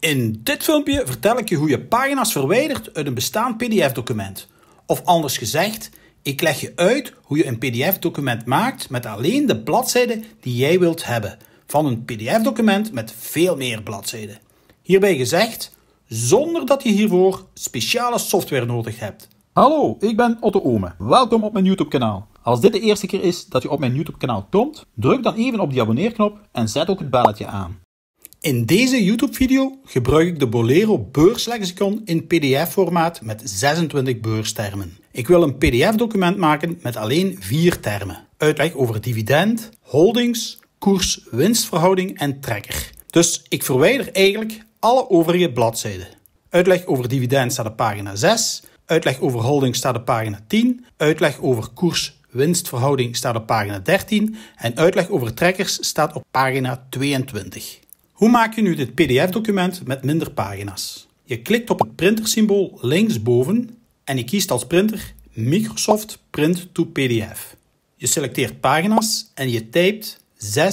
In dit filmpje vertel ik je hoe je pagina's verwijdert uit een bestaand PDF-document. Of anders gezegd, ik leg je uit hoe je een PDF-document maakt met alleen de bladzijden die jij wilt hebben, van een PDF-document met veel meer bladzijden. Hierbij gezegd, zonder dat je hiervoor speciale software nodig hebt. Hallo, ik ben Otto Ome. Welkom op mijn YouTube-kanaal. Als dit de eerste keer is dat je op mijn YouTube-kanaal komt, druk dan even op die abonneerknop en zet ook het belletje aan. In deze YouTube-video gebruik ik de Bolero beurslexicon in PDF-formaat met 26 beurstermen. Ik wil een PDF-document maken met alleen vier termen. Uitleg over dividend, holdings, koers-winstverhouding en trekker. Dus ik verwijder eigenlijk alle overige bladzijden. Uitleg over dividend staat op pagina 6, uitleg over holdings staat op pagina 10, uitleg over koers Winstverhouding staat op pagina 13 en uitleg over trekkers staat op pagina 22. Hoe maak je nu dit PDF-document met minder pagina's? Je klikt op het printersymbool linksboven en je kiest als printer Microsoft Print to PDF. Je selecteert pagina's en je typt 6,10,13,22.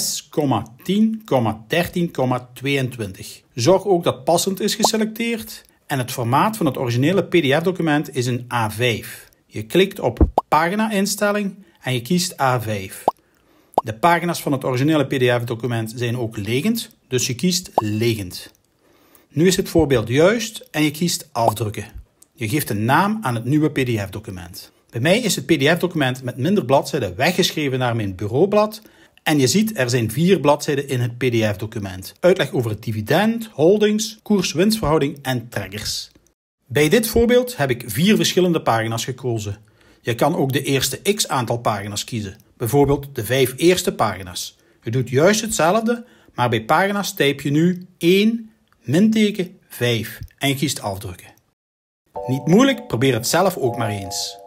Zorg ook dat passend is geselecteerd en het formaat van het originele PDF-document is een A5. Je klikt op pagina-instelling en je kiest A5. De pagina's van het originele PDF-document zijn ook legend, dus je kiest legend. Nu is het voorbeeld juist en je kiest afdrukken. Je geeft een naam aan het nieuwe PDF-document. Bij mij is het PDF-document met minder bladzijden weggeschreven naar mijn bureaublad. En je ziet, er zijn vier bladzijden in het PDF-document. Uitleg over het dividend, holdings, koers-winstverhouding en triggers. Bij dit voorbeeld heb ik vier verschillende pagina's gekozen. Je kan ook de eerste x aantal pagina's kiezen bijvoorbeeld de vijf eerste pagina's. Je doet juist hetzelfde, maar bij pagina's typ je nu 1, minteken 5 en je afdrukken. Niet moeilijk, probeer het zelf ook maar eens.